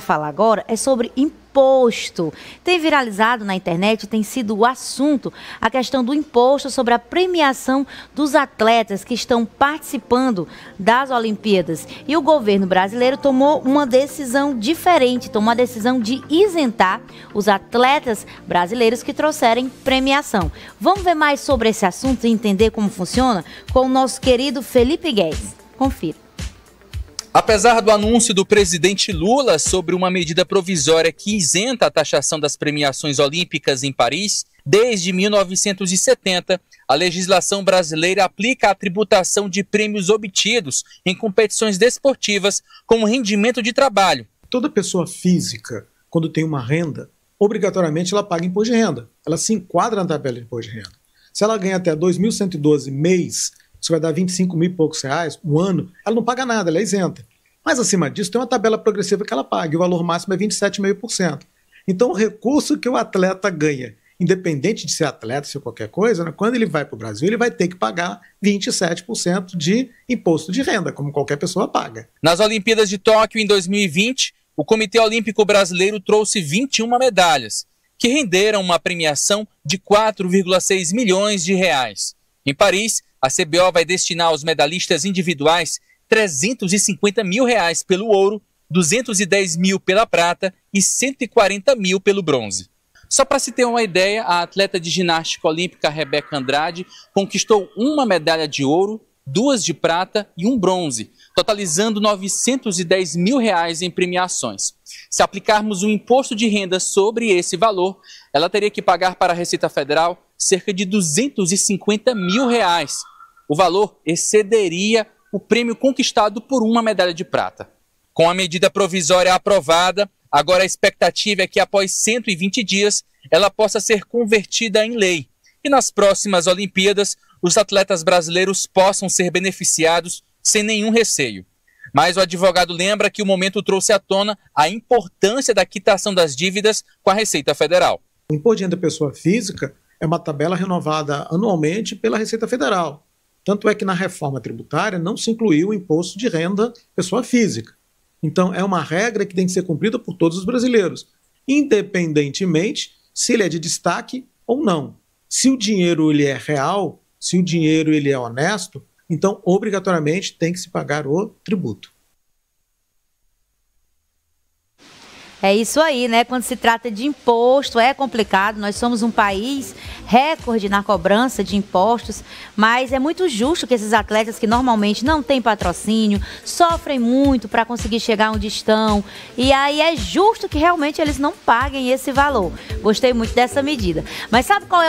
falar agora é sobre imposto. Tem viralizado na internet, tem sido o assunto, a questão do imposto sobre a premiação dos atletas que estão participando das Olimpíadas. E o governo brasileiro tomou uma decisão diferente, tomou a decisão de isentar os atletas brasileiros que trouxerem premiação. Vamos ver mais sobre esse assunto e entender como funciona com o nosso querido Felipe Guedes. Confira. Apesar do anúncio do presidente Lula sobre uma medida provisória que isenta a taxação das premiações olímpicas em Paris, desde 1970, a legislação brasileira aplica a tributação de prêmios obtidos em competições desportivas como rendimento de trabalho. Toda pessoa física, quando tem uma renda, obrigatoriamente ela paga imposto de renda. Ela se enquadra na tabela de imposto de renda. Se ela ganha até 2.112 mês vai dar 25 mil e poucos reais, um ano, ela não paga nada, ela é isenta. Mas acima disso, tem uma tabela progressiva que ela paga, e o valor máximo é 27,5%. Então, o recurso que o atleta ganha, independente de ser atleta, se qualquer coisa, né, quando ele vai para o Brasil, ele vai ter que pagar 27% de imposto de renda, como qualquer pessoa paga. Nas Olimpíadas de Tóquio em 2020, o Comitê Olímpico Brasileiro trouxe 21 medalhas, que renderam uma premiação de 4,6 milhões de reais. Em Paris, a CBO vai destinar aos medalhistas individuais 350 mil reais pelo ouro, 210 mil pela prata e 140 mil pelo bronze. Só para se ter uma ideia, a atleta de ginástica olímpica Rebeca Andrade conquistou uma medalha de ouro, duas de prata e um bronze, totalizando 910 mil reais em premiações. Se aplicarmos o um imposto de renda sobre esse valor, ela teria que pagar para a Receita Federal cerca de 250 mil reais. O valor excederia o prêmio conquistado por uma medalha de prata. Com a medida provisória aprovada, agora a expectativa é que após 120 dias ela possa ser convertida em lei e nas próximas Olimpíadas os atletas brasileiros possam ser beneficiados sem nenhum receio. Mas o advogado lembra que o momento trouxe à tona a importância da quitação das dívidas com a Receita Federal. O imposto de renda pessoa física é uma tabela renovada anualmente pela Receita Federal. Tanto é que na reforma tributária não se incluiu o imposto de renda pessoa física. Então, é uma regra que tem que ser cumprida por todos os brasileiros, independentemente se ele é de destaque ou não. Se o dinheiro ele é real, se o dinheiro ele é honesto, então obrigatoriamente tem que se pagar o tributo. É isso aí, né? Quando se trata de imposto, é complicado. Nós somos um país recorde na cobrança de impostos, mas é muito justo que esses atletas que normalmente não têm patrocínio, sofrem muito para conseguir chegar onde estão. E aí é justo que realmente eles não paguem esse valor. Gostei muito dessa medida. Mas sabe qual é o